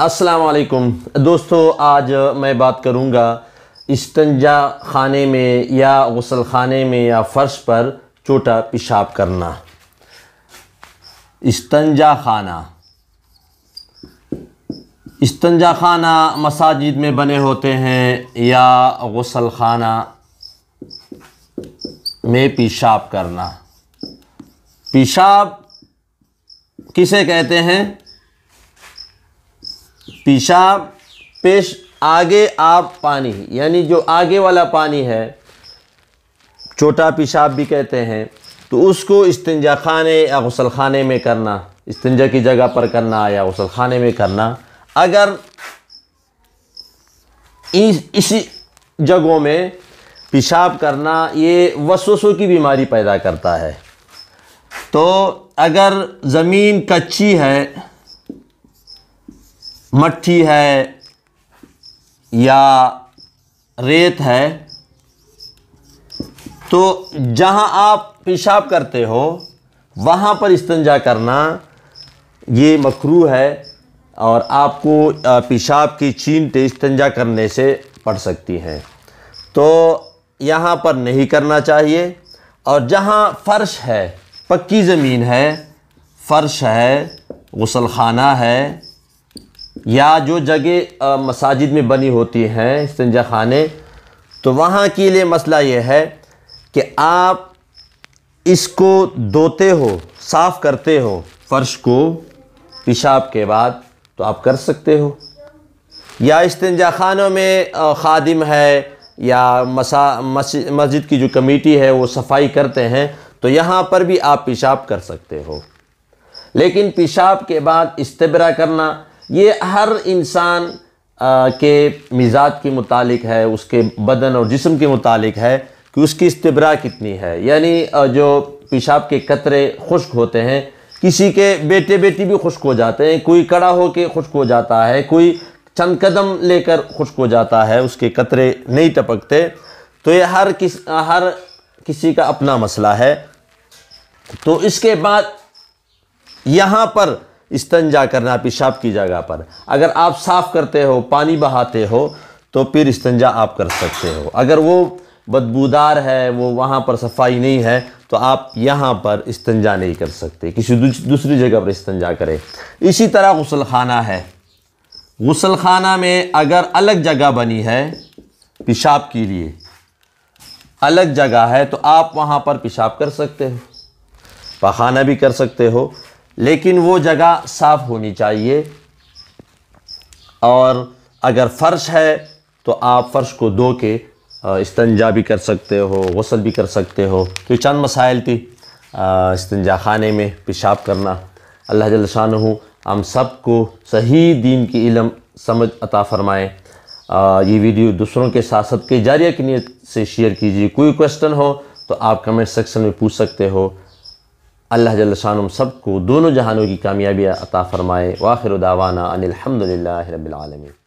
अस्सलाम वालेकुम दोस्तों आज मैं बात करूँगा इस्तंजा खाने में या गसल खाने में या फ़र्श पर छोटा पेशाब करना इस्तंजा खाना इस्तंजा खाना मसाजिद में बने होते हैं या गसल खाना में पेशाब करना पेशाब किसे कहते हैं पेशाब पेश आगे आप पानी यानी जो आगे वाला पानी है छोटा पेशाब भी कहते हैं तो उसको इस्तंजा खाने या गसल खाने में करना इस्तंजा की जगह पर करना या गसल खाने में करना अगर इस, इसी जगहों में पेशाब करना ये वसूसों की बीमारी पैदा करता है तो अगर ज़मीन कच्ची है मट्टी है या रेत है तो जहां आप पेशाब करते हो वहां पर इस्तंजा करना ये मकरू है और आपको पेशाब की छीनटे इस्तंजा करने से पड़ सकती हैं तो यहाँ पर नहीं करना चाहिए और जहाँ फ़र्श है पक्की ज़मीन है फ़र्श है गसलखाना है या जो जगह मसाजिद में बनी होती हैं इस्तंजा खाने तो वहाँ के लिए मसला ये है कि आप इसको धोते हो साफ़ करते हो फ़र्श को पेशाब के बाद तो आप कर सकते हो या इस्तंजा खानों में खादिम है या मसा मस्जिद की जो कमेटी है वो सफाई करते हैं तो यहाँ पर भी आप पेशाब कर सकते हो लेकिन पेशाब के बाद इस्तबरा करना ये हर इंसान के मिजाज के मुतालिक है उसके बदन और जिसम के मुतालिक है कि उसकी इस्तबरा कितनी है यानी जो पेशाब के कतरे खुश्क होते हैं किसी के बेटे बेटी भी खुश्क हो जाते हैं कोई कड़ा हो के खुश्क हो जाता है कोई चंद कदम लेकर खुश्क हो जाता है उसके कतरे नहीं टपकते तो ये हर किस हर किसी का अपना मसला है तो इसके बाद यहाँ पर इस्तंजा करना पेशाब की जगह पर अगर आप साफ़ करते हो पानी बहाते हो तो फिर इस्तंजा आप कर सकते हो अगर वो बदबूदार है वो वहाँ पर सफाई नहीं है तो आप यहाँ पर इस्तंजा नहीं कर सकते किसी दूसरी जगह पर इस्तंजा करें इसी तरह गसलखाना खाना है गसलखाना खाना में अगर अलग जगह बनी है पेशाब के लिए अलग जगह है तो आप वहाँ पर पेशाब कर सकते हो पखाना भी कर सकते हो लेकिन वो जगह साफ़ होनी चाहिए और अगर फ़र्श है तो आप फ़र्श को धो के इस्तंजा भी कर सकते हो गसल भी कर सकते हो तो चंद मसाइल थी इस्तंजा खाने में पेशाब करना अल्लाह जल शान हम सब को सही दीन की इलम समझ अता फ़रमाएँ ये वीडियो दूसरों के साथ सबके जारिया की नीयत से शेयर कीजिए कोई क्वेश्चन हो तो आप कमेंट सेक्शन में पूछ सकते हो अल्लाह जल्लान सब को दोनों जहानों की कामयाबी अता फ़रमाए वाखिर दावाना अनिल रबालमी